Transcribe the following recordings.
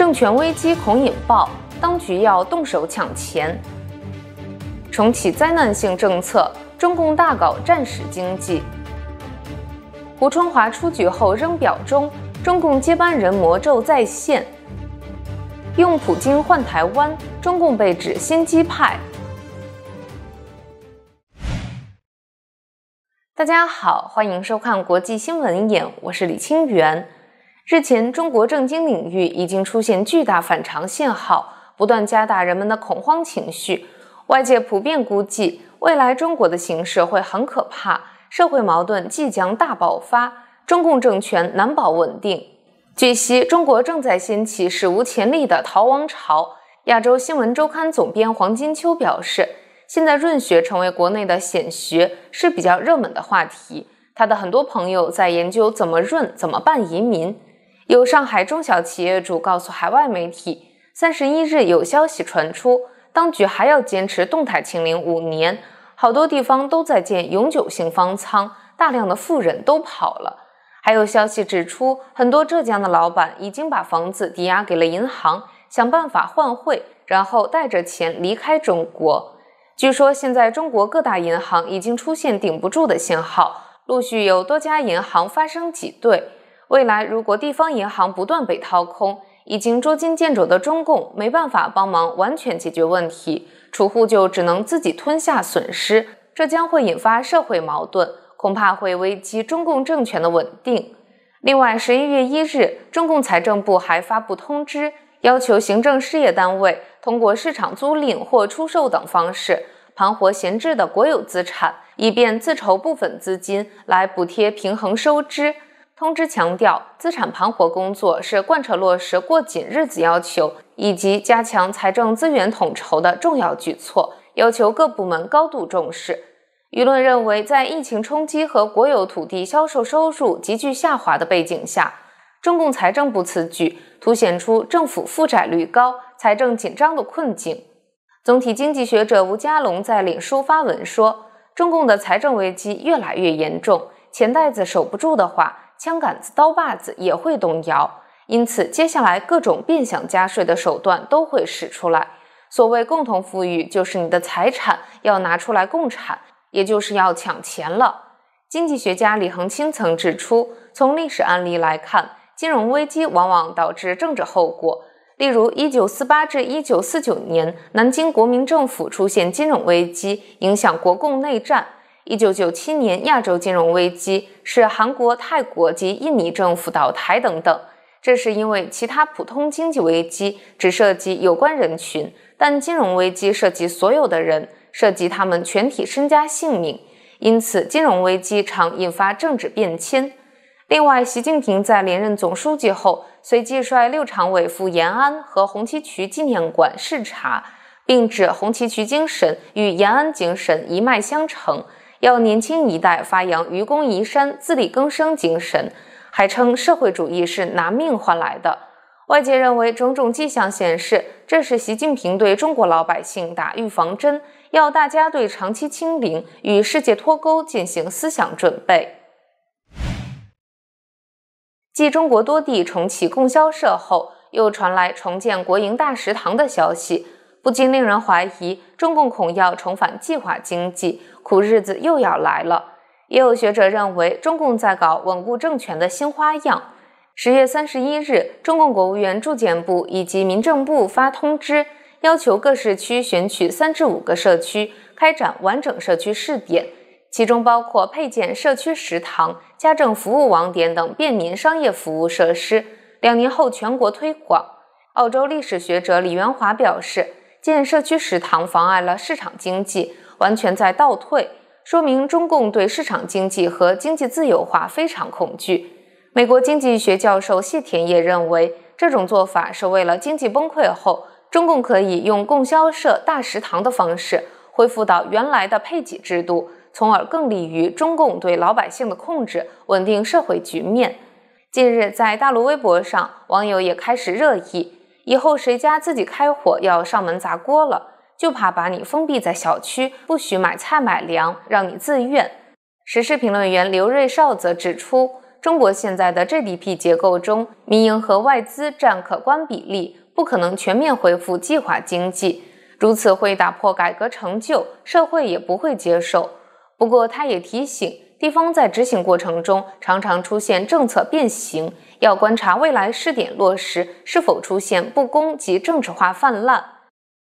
政权危机恐引爆，当局要动手抢钱，重启灾难性政策。中共大搞战时经济。胡春华出局后仍表中，中共接班人魔咒再现。用普京换台湾，中共被指心机派。大家好，欢迎收看国际新闻眼，我是李清源。日前，中国政经领域已经出现巨大反常信号，不断加大人们的恐慌情绪。外界普遍估计，未来中国的形势会很可怕，社会矛盾即将大爆发，中共政权难保稳定。据悉，中国正在掀起史无前例的逃亡潮。亚洲新闻周刊总编黄金秋表示，现在润学成为国内的显学是比较热门的话题，他的很多朋友在研究怎么润，怎么办移民。有上海中小企业主告诉海外媒体，三十一日有消息传出，当局还要坚持动态清零五年，好多地方都在建永久性方舱，大量的富人都跑了。还有消息指出，很多浙江的老板已经把房子抵押给了银行，想办法换汇，然后带着钱离开中国。据说现在中国各大银行已经出现顶不住的信号，陆续有多家银行发生挤兑。未来如果地方银行不断被掏空，已经捉襟见肘的中共没办法帮忙完全解决问题，储户就只能自己吞下损失，这将会引发社会矛盾，恐怕会危及中共政权的稳定。另外，十一月一日，中共财政部还发布通知，要求行政事业单位通过市场租赁或出售等方式盘活闲置的国有资产，以便自筹部分资金来补贴平衡收支。通知强调，资产盘活工作是贯彻落实过紧日子要求以及加强财政资源统筹的重要举措，要求各部门高度重视。舆论认为，在疫情冲击和国有土地销售收入急剧下滑的背景下，中共财政部此举凸显出政府负债率高、财政紧张的困境。总体经济学者吴家龙在领书发文说，中共的财政危机越来越严重，钱袋子守不住的话。枪杆子、刀把子也会动摇，因此接下来各种变相加税的手段都会使出来。所谓共同富裕，就是你的财产要拿出来共产，也就是要抢钱了。经济学家李恒清曾指出，从历史案例来看，金融危机往往导致政治后果，例如一九四八至一九四九年，南京国民政府出现金融危机，影响国共内战。一九九七年亚洲金融危机是韩国、泰国及印尼政府倒台等等，这是因为其他普通经济危机只涉及有关人群，但金融危机涉及所有的人，涉及他们全体身家性命，因此金融危机常引发政治变迁。另外，习近平在连任总书记后，随即率六常委赴延安和红旗渠纪念馆视察，并指红旗渠精神与延安精神一脉相承。要年轻一代发扬愚公移山、自力更生精神，还称社会主义是拿命换来的。外界认为，种种迹象显示，这是习近平对中国老百姓打预防针，要大家对长期清零与世界脱钩进行思想准备。继中国多地重启供销社后，又传来重建国营大食堂的消息。不禁令人怀疑，中共恐要重返计划经济，苦日子又要来了。也有学者认为，中共在搞稳固政权的新花样。十月三十一日，中共国务院住建部以及民政部发通知，要求各市区选取三至五个社区开展完整社区试点，其中包括配建社区食堂、家政服务网点等便民商业服务设施，两年后全国推广。澳洲历史学者李元华表示。建社区食堂妨碍了市场经济，完全在倒退，说明中共对市场经济和经济自由化非常恐惧。美国经济学教授谢田也认为，这种做法是为了经济崩溃后，中共可以用供销社大食堂的方式恢复到原来的配给制度，从而更利于中共对老百姓的控制，稳定社会局面。近日，在大陆微博上，网友也开始热议。以后谁家自己开火要上门砸锅了，就怕把你封闭在小区，不许买菜买粮，让你自愿。时事评论员刘瑞绍则指出，中国现在的 GDP 结构中，民营和外资占可观比例，不可能全面恢复计划经济。如此会打破改革成就，社会也不会接受。不过他也提醒。地方在执行过程中常常出现政策变形，要观察未来试点落实是否出现不公及政治化泛滥。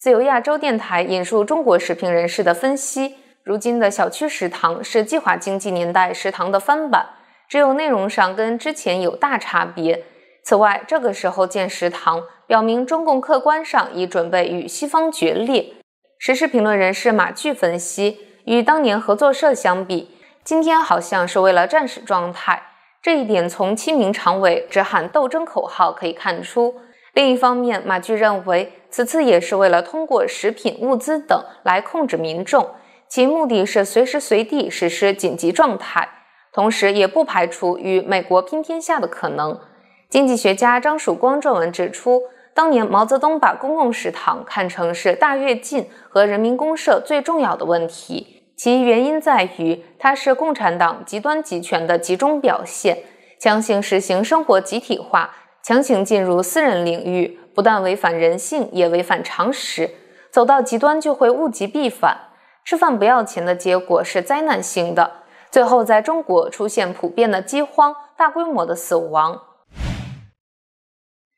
自由亚洲电台引述中国时评人士的分析：，如今的小区食堂是计划经济年代食堂的翻版，只有内容上跟之前有大差别。此外，这个时候建食堂，表明中共客观上已准备与西方决裂。时事评论人士马巨分析，与当年合作社相比。今天好像是为了战时状态，这一点从清明常委只喊斗争口号可以看出。另一方面，马骏认为此次也是为了通过食品物资等来控制民众，其目的是随时随地实施紧急状态，同时也不排除与美国拼天下的可能。经济学家张曙光撰文指出，当年毛泽东把公共食堂看成是大跃进和人民公社最重要的问题。其原因在于，它是共产党极端集权的集中表现，强行实行生活集体化，强行进入私人领域，不但违反人性，也违反常识。走到极端就会物极必反，吃饭不要钱的结果是灾难性的，最后在中国出现普遍的饥荒，大规模的死亡。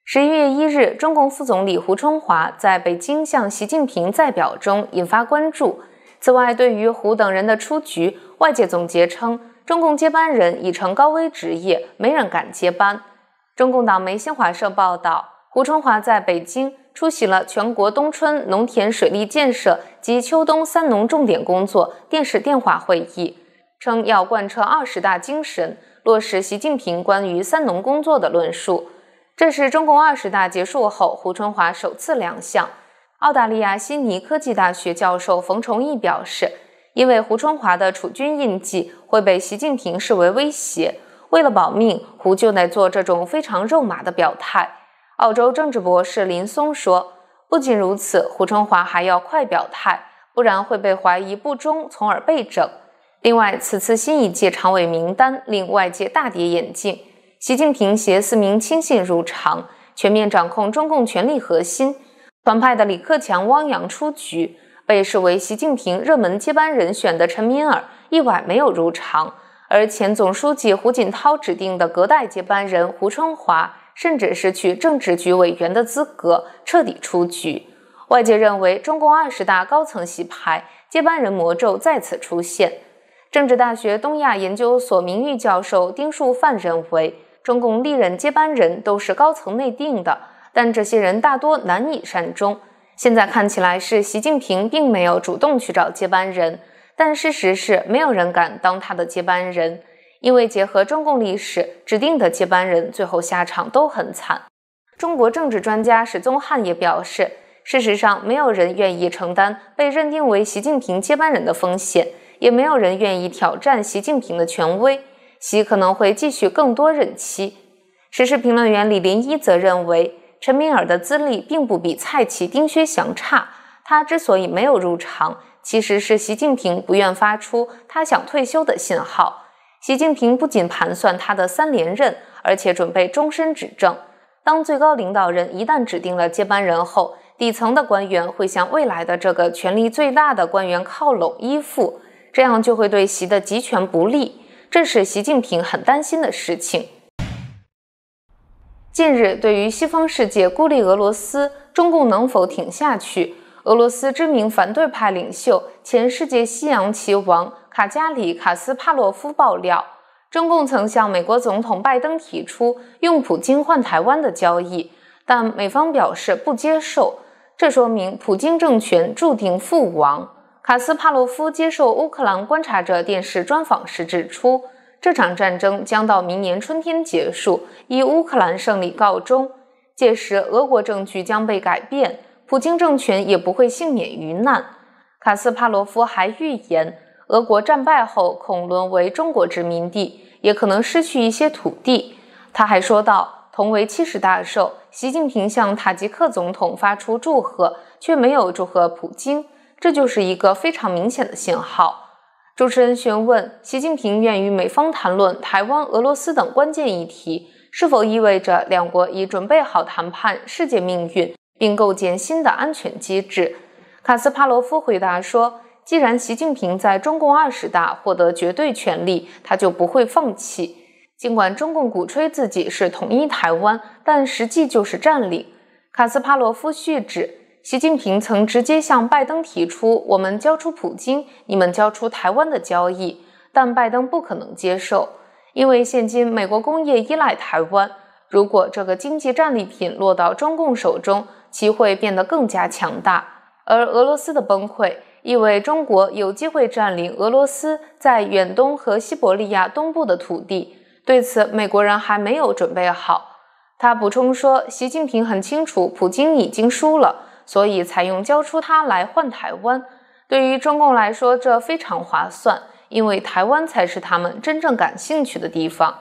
十一月一日，中共副总理胡春华在北京向习近平代表中引发关注。此外，对于胡等人的出局，外界总结称，中共接班人已成高危职业，没人敢接班。中共党媒新华社报道，胡春华在北京出席了全国冬春农田水利建设及秋冬三农重点工作电视电话会议，称要贯彻二十大精神，落实习近平关于三农工作的论述。这是中共二十大结束后，胡春华首次亮相。澳大利亚悉尼科技大学教授冯崇义表示，因为胡春华的储君印记会被习近平视为威胁，为了保命，胡就得做这种非常肉麻的表态。澳洲政治博士林松说，不仅如此，胡春华还要快表态，不然会被怀疑不忠，从而被整。另外，此次新一届常委名单令外界大跌眼镜，习近平携四名亲信入场，全面掌控中共权力核心。团派的李克强、汪洋出局，被视为习近平热门接班人选的陈敏尔意外没有入常，而前总书记胡锦涛指定的隔代接班人胡春华，甚至失去政治局委员的资格，彻底出局。外界认为，中共二十大高层洗牌，接班人魔咒再次出现。政治大学东亚研究所名誉教授丁树范认为，中共历任接班人都是高层内定的。但这些人大多难以善终。现在看起来是习近平并没有主动去找接班人，但事实是没有人敢当他的接班人，因为结合中共历史，指定的接班人最后下场都很惨。中国政治专家史宗汉也表示，事实上没有人愿意承担被认定为习近平接班人的风险，也没有人愿意挑战习近平的权威。习可能会继续更多任期。时事评论员李林一则认为。陈敏尔的资历并不比蔡奇、丁薛祥差，他之所以没有入场，其实是习近平不愿发出他想退休的信号。习近平不仅盘算他的三连任，而且准备终身执政。当最高领导人一旦指定了接班人后，底层的官员会向未来的这个权力最大的官员靠拢依附，这样就会对习的集权不利，这是习近平很担心的事情。近日，对于西方世界孤立俄罗斯，中共能否挺下去？俄罗斯知名反对派领袖、前世界西洋棋王卡加里卡斯帕洛夫爆料，中共曾向美国总统拜登提出用普京换台湾的交易，但美方表示不接受。这说明普京政权注定覆亡。卡斯帕洛夫接受乌克兰观察者电视专访时指出。这场战争将到明年春天结束，以乌克兰胜利告终。届时，俄国政局将被改变，普京政权也不会幸免于难。卡斯帕罗夫还预言，俄国战败后恐沦为中国殖民地，也可能失去一些土地。他还说道：“同为七十大寿，习近平向塔吉克总统发出祝贺，却没有祝贺普京，这就是一个非常明显的信号。主持人询问：习近平愿与美方谈论台湾、俄罗斯等关键议题，是否意味着两国已准备好谈判世界命运，并构建新的安全机制？卡斯帕罗夫回答说：“既然习近平在中共二十大获得绝对权力，他就不会放弃。尽管中共鼓吹自己是统一台湾，但实际就是占领。”卡斯帕罗夫续指。习近平曾直接向拜登提出：“我们交出普京，你们交出台湾的交易。”但拜登不可能接受，因为现今美国工业依赖台湾，如果这个经济战利品落到中共手中，其会变得更加强大。而俄罗斯的崩溃意味中国有机会占领俄罗斯在远东和西伯利亚东部的土地，对此美国人还没有准备好。他补充说：“习近平很清楚，普京已经输了。”所以采用交出它来换台湾，对于中共来说这非常划算，因为台湾才是他们真正感兴趣的地方。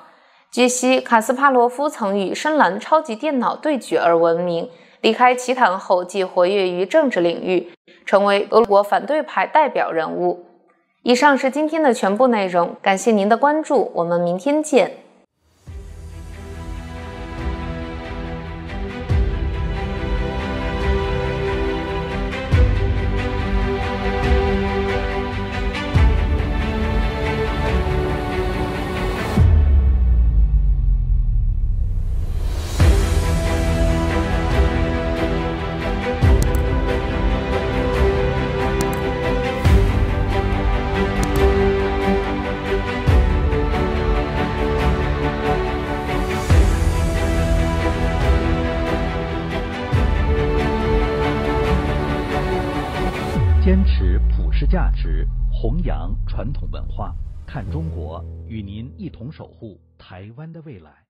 据悉，卡斯帕罗夫曾与深蓝超级电脑对决而闻名，离开棋坛后即活跃于政治领域，成为俄国反对派代表人物。以上是今天的全部内容，感谢您的关注，我们明天见。价值弘扬传统文化，看中国与您一同守护台湾的未来。